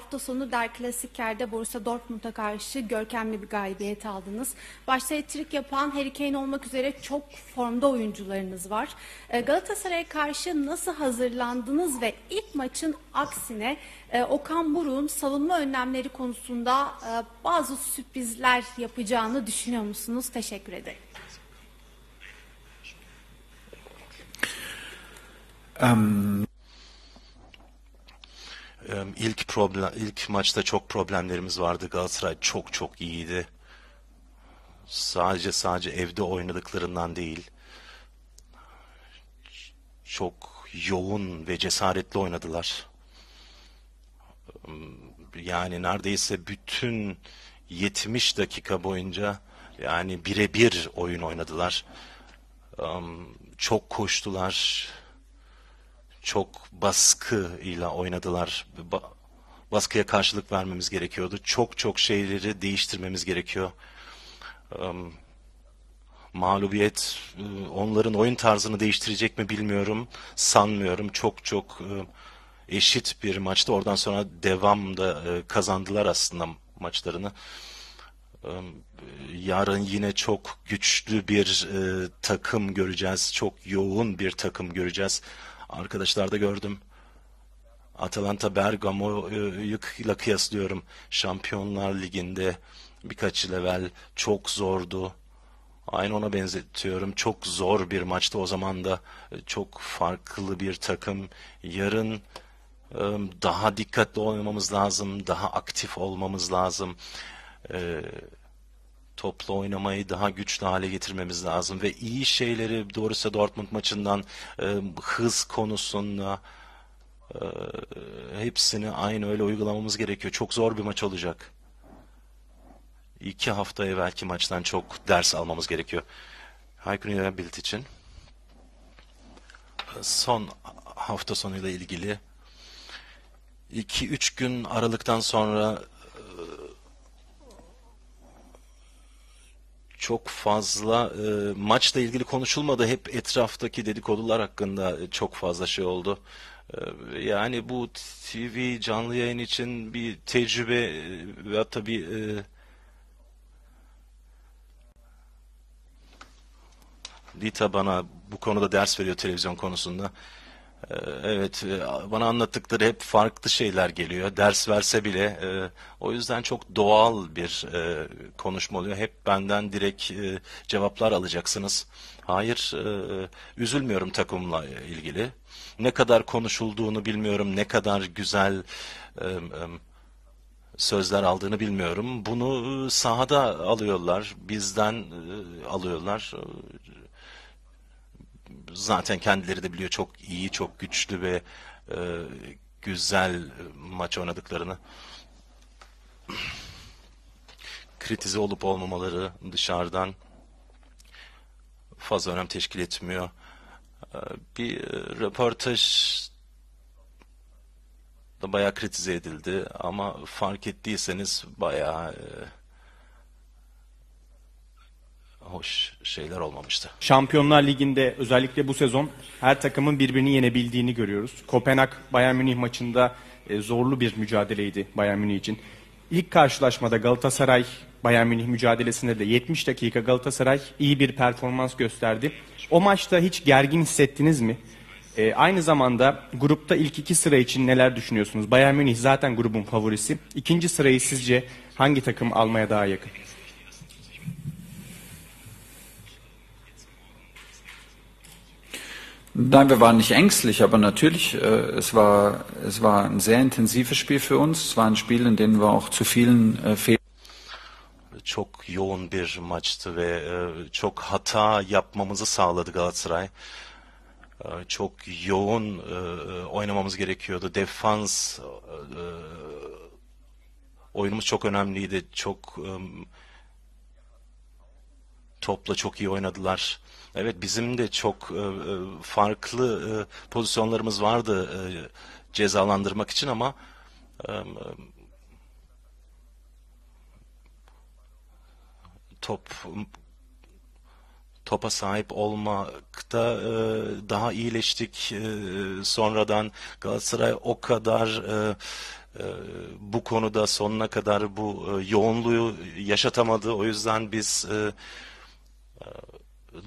hafta sonu Der Klassiker'de Borussia Dortmund'a karşı görkemli bir galibiyet aldınız. Başta etrik yapan Harry Kane olmak üzere çok formda oyuncularınız var. Ee, Galatasaray'a karşı nasıl hazırlandınız ve ilk maçın aksine e, Okan Buruk'un savunma önlemleri konusunda e, bazı sürprizler yapacağını düşünüyor musunuz? Teşekkür ederim. Um, ilk problem ilk maçta çok problemlerimiz vardı. Galatasaray çok çok iyiydi. Sadece sadece evde oynadıklarından değil. Çok yoğun ve cesaretli oynadılar. Yani neredeyse bütün 70 dakika boyunca yani birebir oyun oynadılar. Çok koştular çok baskı ile oynadılar. Ba baskıya karşılık vermemiz gerekiyordu. Çok çok şeyleri değiştirmemiz gerekiyor. Um, mağlubiyet e, onların oyun tarzını değiştirecek mi bilmiyorum. Sanmıyorum. Çok çok e, eşit bir maçtı. Oradan sonra devamda e, kazandılar aslında maçlarını. Yarın yine çok güçlü bir takım göreceğiz. Çok yoğun bir takım göreceğiz. Arkadaşlarda gördüm. Atalanta Bergamo'yu kıyaslıyorum. Şampiyonlar Ligi'nde birkaç level çok zordu. Aynı ona benzetiyorum. Çok zor bir maçtı o zaman da e, çok farklı bir takım. Yarın e, daha dikkatli olmamız lazım, daha aktif olmamız lazım. E, topla oynamayı daha güçlü hale getirmemiz lazım ve iyi şeyleri doğrusu Dortmund maçından e, hız konusunda e, hepsini aynı öyle uygulamamız gerekiyor. Çok zor bir maç olacak. İki hafta evvelki maçtan çok ders almamız gerekiyor. Haykun Bilt için e, son hafta sonuyla ilgili 2-3 gün aralıktan sonra çok fazla e, maçla ilgili konuşulmadı. Hep etraftaki dedikodular hakkında e, çok fazla şey oldu. E, yani bu TV canlı yayın için bir tecrübe e, ve tabii e, Lita bana bu konuda ders veriyor televizyon konusunda. Ee, evet, e, bana anlattıkları hep farklı şeyler geliyor. Ders verse bile, e, o yüzden çok doğal bir e, konuşma oluyor. Hep benden direkt cevaplar alacaksınız. Hayır, üzülmüyorum takımla ilgili. Ne kadar konuşulduğunu bilmiyorum, ne kadar güzel sözler aldığını bilmiyorum. Bunu sahada alıyorlar, bizden alıyorlar zaten kendileri de biliyor çok iyi, çok güçlü ve e, güzel e, maç oynadıklarını. Kritize olup olmamaları dışarıdan fazla önem teşkil etmiyor. E, bir e, röportaj da bayağı kritize edildi ama fark ettiyseniz bayağı hoş şeyler olmamıştı. Şampiyonlar Ligi'nde özellikle bu sezon her takımın birbirini yenebildiğini görüyoruz. Kopenhag Bayern Münih maçında e, zorlu bir mücadeleydi Bayern Münih için. İlk karşılaşmada Galatasaray Bayern Münih mücadelesinde de 70 dakika Galatasaray iyi bir performans gösterdi. O maçta hiç gergin hissettiniz mi? E, aynı zamanda grupta ilk iki sıra için neler düşünüyorsunuz? Bayern Münih zaten grubun favorisi. İkinci sırayı sizce hangi takım almaya daha yakın? Nein, wir waren nicht ängstlich, aber natürlich, äh, es, war, es war ein sehr intensives Spiel für uns. Es war ein Spiel, in dem wir auch zu vielen äh, Fehlern çok yoğun bir maçtı ve e, çok hata yapmamızı sağladı Galatasaray. E, çok yoğun e, e oynamamız gerekiyordu. Defans e, e, oyunumuz çok önemliydi. Çok e, topla çok iyi oynadılar. Evet bizim de çok e, e, farklı e, pozisyonlarımız vardı e, cezalandırmak için ama e, top topa sahip olmakta e, daha iyileştik. E, sonradan Galatasaray o kadar e, e, bu konuda sonuna kadar bu e, yoğunluğu yaşatamadı. O yüzden biz e,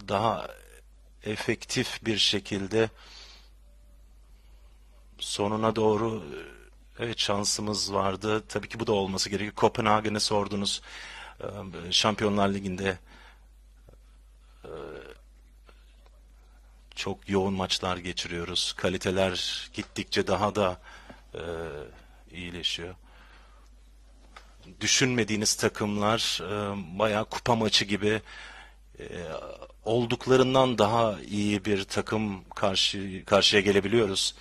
daha efektif bir şekilde sonuna doğru evet şansımız vardı. Tabii ki bu da olması gerekiyor. Kopenhagen'e sordunuz. Ee, Şampiyonlar Ligi'nde e, çok yoğun maçlar geçiriyoruz. Kaliteler gittikçe daha da e, iyileşiyor düşünmediğiniz takımlar e, bayağı kupa maçı gibi e, olduklarından daha iyi bir takım karşı karşıya gelebiliyoruz.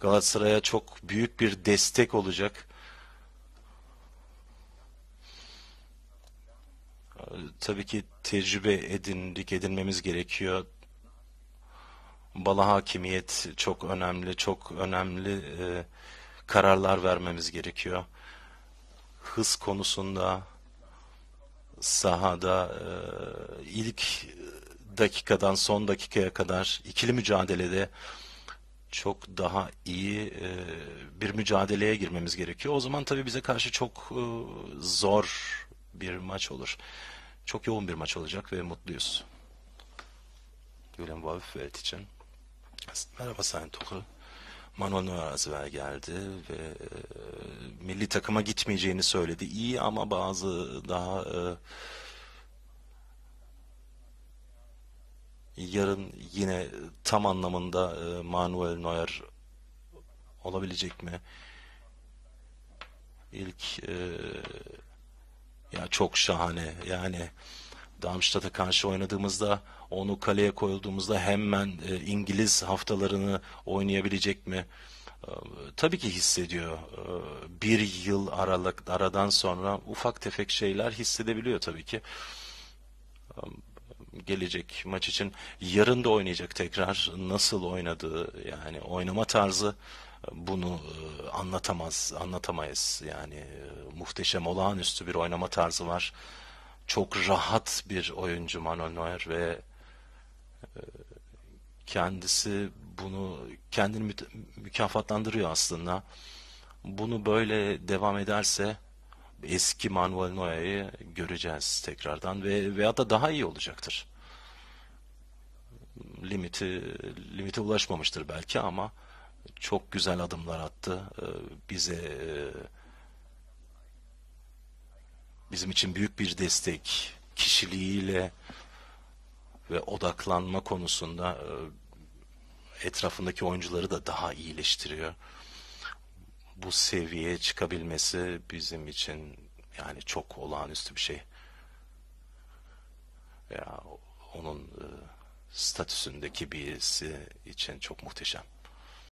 Galatasaray'a çok büyük bir destek olacak. E, tabii ki tecrübe edindik, edinmemiz gerekiyor. Bala hakimiyet çok önemli, çok önemli e, kararlar vermemiz gerekiyor. Hız konusunda sahada e, ilk dakikadan son dakikaya kadar ikili mücadelede çok daha iyi e, bir mücadeleye girmemiz gerekiyor. O zaman tabii bize karşı çok e, zor bir maç olur. Çok yoğun bir maç olacak ve mutluyuz. Gülen Vavif ve için. Merhaba Sayın Toku. Manuel Neuer geldi ve e, milli takıma gitmeyeceğini söyledi. İyi ama bazı daha e, yarın yine tam anlamında e, Manuel Neuer olabilecek mi? İlk e, ya çok şahane yani Darmstadt'a karşı oynadığımızda onu kaleye koyulduğumuzda hemen e, İngiliz haftalarını oynayabilecek mi? E, tabii ki hissediyor. E, bir yıl aralık aradan sonra ufak tefek şeyler hissedebiliyor tabii ki. E, gelecek maç için yarın da oynayacak tekrar nasıl oynadığı yani oynama tarzı e, bunu e, anlatamaz anlatamayız yani e, muhteşem olağanüstü bir oynama tarzı var çok rahat bir oyuncu Manuel Neuer ve e, kendisi bunu kendini mükafatlandırıyor aslında. Bunu böyle devam ederse eski Manuel Neuer'i göreceğiz tekrardan ve veya da daha iyi olacaktır. Limiti limite ulaşmamıştır belki ama çok güzel adımlar attı. E, bize e, bizim için büyük bir destek. Kişiliğiyle ve odaklanma konusunda e, etrafındaki oyuncuları da daha iyileştiriyor. Bu seviyeye çıkabilmesi bizim için yani çok olağanüstü bir şey. Ya onun e, statüsündeki birisi için çok muhteşem.